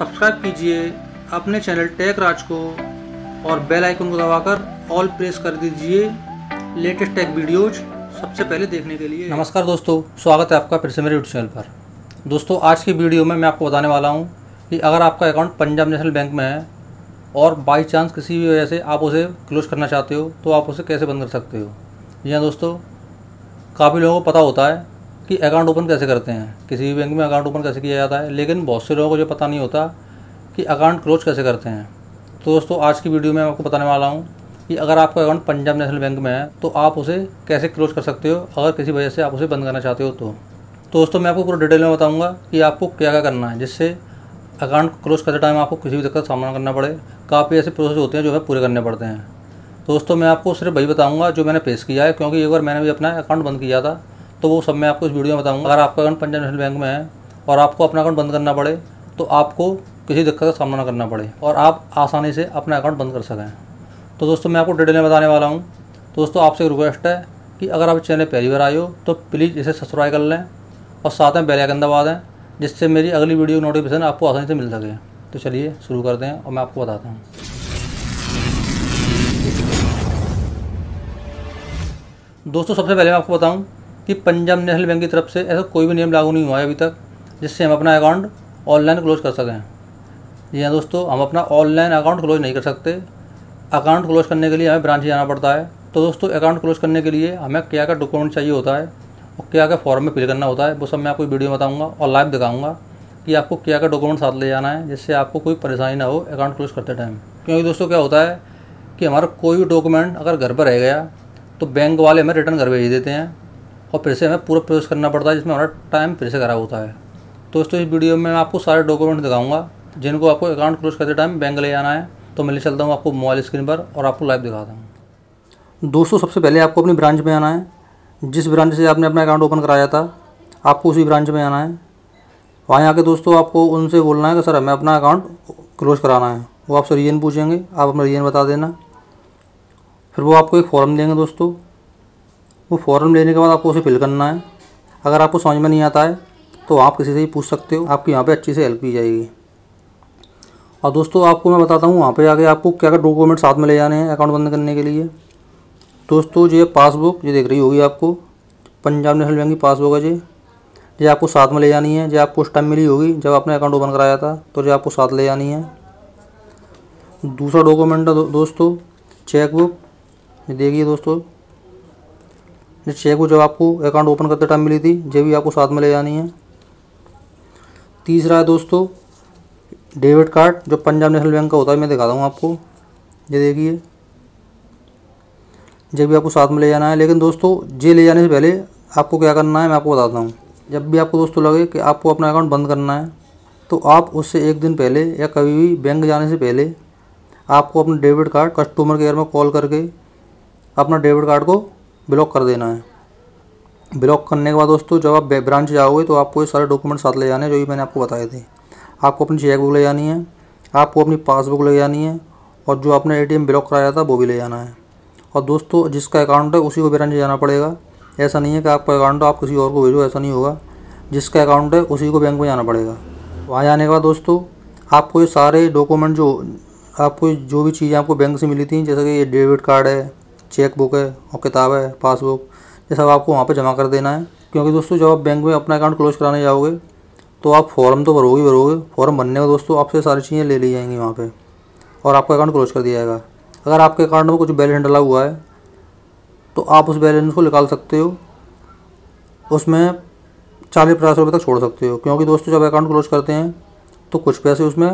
subscribe कीजिए अपने channel take राज को और बेल आइकन को दबाकर ऑल प्रेस कर दीजिए लेटेस्ट टेक वीडियोज सबसे पहले देखने के लिए नमस्कार दोस्तों स्वागत है आपका फिर से मेरे यूट्यूब चैनल पर दोस्तों आज की वीडियो में मैं आपको बताने वाला हूँ कि अगर आपका अकाउंट पंजाब नेशनल बैंक में है और बाई चांस किसी भी वजह से आप उसे क्लोज करना चाहते हो तो आप उसे कैसे बंद कर सकते हो जी हाँ दोस्तों काफ़ी लोगों को पता होता है कि अकाउंट ओपन कैसे करते हैं किसी भी बैंक में अकाउंट ओपन कैसे किया जाता है लेकिन बहुत से लोगों को ये पता नहीं होता कि अकाउंट क्लोज कैसे करते हैं तो दोस्तों आज की वीडियो में मैं आपको बताने वाला हूँ कि अगर आपका अकाउंट पंजाब नेशनल बैंक में है तो आप उसे कैसे क्लोज कर सकते हो अगर किसी वजह से आप उसे बंद करना चाहते हो तो, तो दोस्तों मैं आपको पूरा डिटेल में बताऊँगा कि आपको क्या क्या करना है जिससे अकाउंट क्लोज करते टाइम आपको किसी भी दिक्कत का सामना करना पड़े काफ़ी ऐसे प्रोसेस होते हैं जो है पूरे करने पड़ते हैं दोस्तों मैं आपको सिर्फ वही बताऊँगा जो मैंने पेश किया है क्योंकि एक बार मैंने भी अपना अकाउंट बंद किया था तो वो सब मैं आपको इस वीडियो में बताऊँगा अगर आपका अकाउंट पंजाब नेशनल बैंक में है और आपको अपना अकाउंट बंद करना पड़े तो आपको किसी दिक्कत का सामना करना पड़े और आप आसानी से अपना अकाउंट बंद कर सकें तो दोस्तों मैं आपको डिटेल में बताने वाला हूँ तो दोस्तों आपसे एक रिक्वेस्ट है कि अगर आप चैनल पहली बार आए हो तो प्लीज़ इसे सब्सक्राइब कर लें और साथ में बेलाइकन दबा दें जिससे मेरी अगली वीडियो नोटिफिकेशन आपको आसानी से मिल सके तो चलिए शुरू करते हैं और मैं आपको बताता हूँ दोस्तों सबसे पहले मैं आपको बताऊं कि पंजाब नेशनल बैंक की तरफ से ऐसा कोई भी नियम लागू नहीं हुआ है अभी तक जिससे हम अपना अकाउंट ऑनलाइन क्लोज कर सकें जी हाँ दोस्तों हम अपना ऑनलाइन अकाउंट क्लोज नहीं कर सकते अकाउंट क्लोज करने के लिए हमें ब्रांच जाना पड़ता है तो दोस्तों अकाउंट क्लोज करने के लिए हमें क्या क्या डॉक्यूमेंट चाहिए होता है और क्या क्या फॉर्म में फिल करना होता है वो सब मैं आपको वीडियो बताऊँगा और लाइव दिखाऊँगा कि आपको क्या क्या डॉक्यूमेंट साथ ले जाना है जिससे आपको कोई परेशानी ना हो अकाउंट क्लोज करते टाइम क्योंकि दोस्तों क्या होता है कि हमारा कोई भी डॉक्यूमेंट अगर घर पर रह गया तो बैंक वाले हमें रिटर्न घर भेज देते हैं और फिर से हमें पूरा प्रोसेस करना पड़ता है जिसमें हमारा टाइम फिर से ख़राब होता है दोस्तों इस वीडियो में मैं आपको सारे डॉक्यूमेंट दिखाऊंगा जिनको आपको अकाउंट क्लोज करते टाइम बैंक ले जाना है तो मैं ले चलता हूँ आपको मोबाइल स्क्रीन पर और आपको लाइव दिखाता हूँ दोस्तों सबसे पहले आपको अपनी ब्रांच में आना है जिस ब्रांच से आपने अपना अकाउंट ओपन कराया था आपको उसी ब्रांच में आना है वहाँ आके दोस्तों आपको उनसे बोलना है कि सर हमें अपना अकाउंट क्लोज कराना है वो आपसे रीजन पूछेंगे आप अपना रीजन बता देना फिर वो आपको एक फॉर्म देंगे दोस्तों वो फॉर्म लेने के बाद आपको उसे फिल करना है अगर आपको समझ में नहीं आता है तो आप किसी से भी पूछ सकते हो आपकी यहाँ पे अच्छी से हेल्प की जाएगी और दोस्तों आपको मैं बताता हूँ वहाँ पे आगे आपको क्या क्या डॉक्यूमेंट साथ में ले जाने हैं अकाउंट बंद करने के लिए दोस्तों जो पासबुक ये देख रही होगी आपको पंजाब नेशनल बैंक की पासबुक है जी ये आपको साथ में ले जानी है जो आपको उस टाइम मिली होगी जब आपने अकाउंट ओपन कराया था तो जो आपको साथ ले जानी है दूसरा डॉक्यूमेंट है दो, दोस्तों चेकबुक ये देखिए दोस्तों ये को जब आपको अकाउंट ओपन करते टाइम मिली थी जो भी आपको साथ में ले जानी है तीसरा है दोस्तों डेबिट कार्ड जो पंजाब नेशनल बैंक का होता है मैं दिखाता हूँ आपको ये देखिए जब भी आपको साथ में ले जाना है लेकिन दोस्तों ये ले जाने से पहले आपको क्या करना है मैं आपको बताता हूँ जब भी आपको दोस्तों लगे कि आपको अपना अकाउंट बंद करना है तो आप उससे एक दिन पहले या कभी भी बैंक जाने से पहले आपको अपना डेबिट कार्ड कस्टमर केयर में कॉल करके अपना डेबिट कार्ड को ब्लॉक कर देना है ब्लॉक करने के बाद दोस्तों जब आप ब्रांच जाओगे तो आपको ये सारे डॉक्यूमेंट साथ ले जाने हैं जो भी मैंने आपको बताए थे आपको अपनी चेकबुक ले जानी है आपको अपनी पासबुक ले जानी है और जो आपने एम ब्लॉक कराया था वो भी ले जाना है और दोस्तों जिसका अकाउंट है उसी को ब्रांच जाना पड़ेगा ऐसा नहीं है कि आपका अकाउंट आप किसी और को भेजो ऐसा नहीं होगा जिसका अकाउंट है उसी को बैंक में जाना पड़ेगा वहाँ जाने के बाद दोस्तों आपको ये सारे डॉक्यूमेंट जो आपको जो भी चीज़ें आपको बैंक से मिली थी जैसे कि ये डेबिट कार्ड है चेक बुक है और किताब है पासबुक ये सब आपको वहाँ पर जमा कर देना है क्योंकि दोस्तों जब आप बैंक में अपना अकाउंट क्लोज कराने जाओगे तो आप फॉर्म तो भरोगे भरोगे फॉर्म भरने में दोस्तों आपसे सारी चीज़ें ले ली जाएंगी वहाँ पर और आपका अकाउंट क्लोज कर दिया जाएगा अगर आपके अकाउंट में कुछ बैलेंस डला हुआ है तो आप उस बैलेंस को निकाल सकते हो उसमें चालीस पचास रुपये तक छोड़ सकते हो क्योंकि दोस्तों जब अकाउंट क्लोज करते हैं तो कुछ पैसे उसमें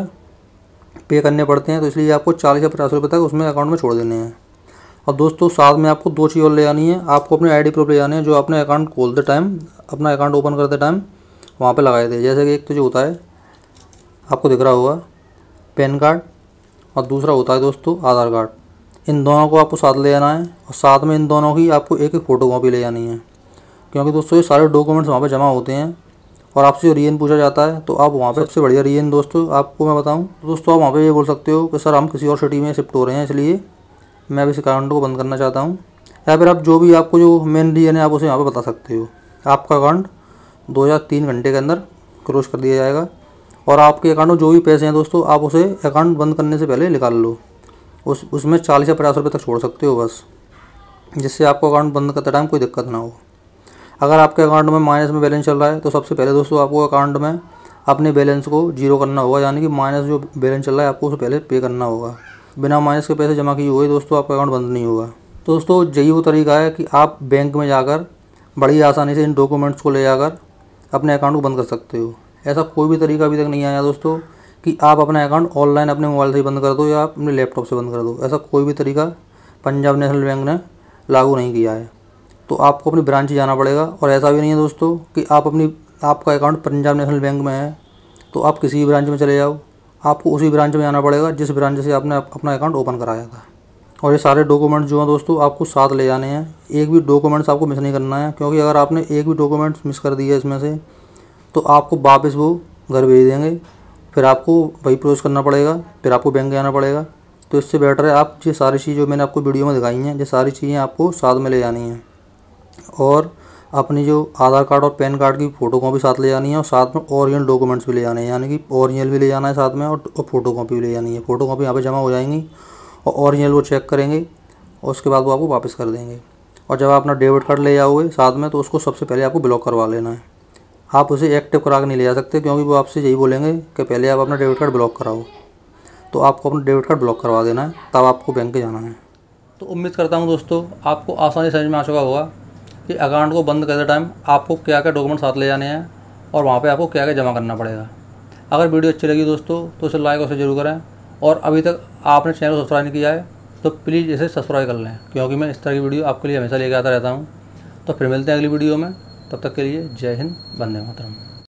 पे करने पड़ते हैं तो इसलिए आपको चालीस या पचास रुपये तक उसमें अकाउंट में छोड़ देने हैं और दोस्तों साथ में आपको दो चीज़ और ले आनी है आपको अपने आईडी प्रूफ ले आने है जो आपने अकाउंट खोलते टाइम अपना अकाउंट ओपन करते टाइम वहाँ पे लगाए थे जैसे कि एक तो जो होता है आपको दिख रहा होगा पैन कार्ड और दूसरा होता है दोस्तों आधार कार्ड इन दोनों को आपको साथ ले आना है और साथ में इन दोनों की आपको एक एक फ़ोटो कॉपी ले आनी है क्योंकि दोस्तों ये सारे डॉक्यूमेंट्स वहाँ पर जमा होते हैं और आपसे जो रीजन पूछा जाता है तो आप वहाँ पे सबसे बढ़िया रीएन दोस्तों आपको मैं बताऊँ दोस्तों आप वहाँ पे ये बोल सकते हो कि सर हम किसी और सिटी में शिफ्ट हो रहे हैं इसलिए मैं अब इस अकाउंट को बंद करना चाहता हूँ या फिर आप जो भी आपको जो मेन रीज़न है आप उसे यहाँ पर बता सकते हो आपका अकाउंट दो या तीन घंटे के अंदर क्लोज कर दिया जाएगा और आपके अकाउंट में जो भी पैसे हैं दोस्तों आप उसे अकाउंट बंद करने से पहले निकाल लो उस उसमें चालीस या पचास रुपये तक छोड़ सकते हो बस जिससे आपको अकाउंट बंद करते टाइम कोई दिक्कत ना हो अगर आपके अकाउंट में माइनस में बैलेंस चल रहा है तो सबसे पहले दोस्तों आपको अकाउंट में अपने बैलेंस को जीरो करना होगा यानी कि माइनस जो बैलेंस चल रहा है आपको उसे पहले पे करना होगा बिना माइनस के पैसे जमा किए हुए दोस्तों आपका अकाउंट बंद नहीं होगा तो दोस्तों यही वो तरीका है कि आप बैंक में जाकर बड़ी आसानी से इन डॉक्यूमेंट्स को ले जाकर अपने अकाउंट को बंद कर सकते हो ऐसा कोई भी तरीका अभी तक नहीं आया दोस्तों कि आप अपना अकाउंट ऑनलाइन अपने मोबाइल से बंद कर दो या अपने लैपटॉप से बंद कर दो ऐसा कोई भी तरीका पंजाब नेशनल बैंक ने लागू नहीं किया है तो आपको अपनी ब्रांच जाना पड़ेगा और ऐसा भी नहीं है दोस्तों कि आप अपनी आपका अकाउंट पंजाब नेशनल बैंक में है तो आप किसी भी ब्रांच में चले जाओ आपको उसी ब्रांच में आना पड़ेगा जिस ब्रांच से आपने अपना अकाउंट ओपन कराया था और ये सारे डॉक्यूमेंट्स जो हैं दोस्तों आपको साथ ले जाने हैं एक भी डॉक्यूमेंट्स आपको मिस नहीं करना है क्योंकि अगर आपने एक भी डॉक्यूमेंट्स मिस कर दिया इसमें से तो आपको वापस वो घर भेज देंगे फिर आपको वही प्रोसेस करना पड़ेगा फिर आपको बैंक जाना पड़ेगा तो इससे बेटर है आप ये सारी चीज़ जो मैंने आपको वीडियो में दिखाई हैं ये सारी चीज़ें आपको साथ में ले जानी हैं और अपनी जो आधार कार्ड और पैन कार्ड की फ़ोटो कॉपी साथ ले जानी है और साथ में ओरिजिनल डॉक्यूमेंट्स भी ले जाने हैं यानी कि ओरिजिनल भी ले जाना है साथ में और फ़ोटो कॉपी भी ले जानी है फ़ोटो कॉपी यहाँ पर जमा हो जाएंगी और ओरिजिनल वो चेक करेंगे और उसके बाद वो आपको वापस कर देंगे और जब आप अपना डेबिट कार्ड ले जाओगे साथ में तो उसको सबसे पहले आपको ब्लॉक करवा लेना है आप उसे एक्टिव करा के नहीं ले जा सकते क्योंकि वो आपसे यही बोलेंगे कि पहले आप अपना डेबिट कार्ड ब्लॉक कराओ तो आपको अपना डेबिट कार्ड ब्लॉक करवा देना है तब आपको बैंक जाना है तो उम्मीद करता हूँ दोस्तों आपको आसानी समझ में आ चुका होगा कि अकाउंट को बंद करते टाइम आपको क्या क्या डॉक्यूमेंट साथ ले जाने हैं और वहाँ पे आपको क्या क्या जमा करना पड़ेगा अगर वीडियो अच्छी लगी दोस्तों तो उसे लाइक और उसे जरूर करें और अभी तक आपने चैनल को सब्सक्राइब नहीं किया है तो प्लीज़ इसे सब्सक्राइब कर लें क्योंकि मैं इस तरह की वीडियो आपके लिए हमेशा लेकर आता रहता हूँ तो फिर मिलते हैं अगली वीडियो में तब तक के लिए जय हिंद बंदे मातरम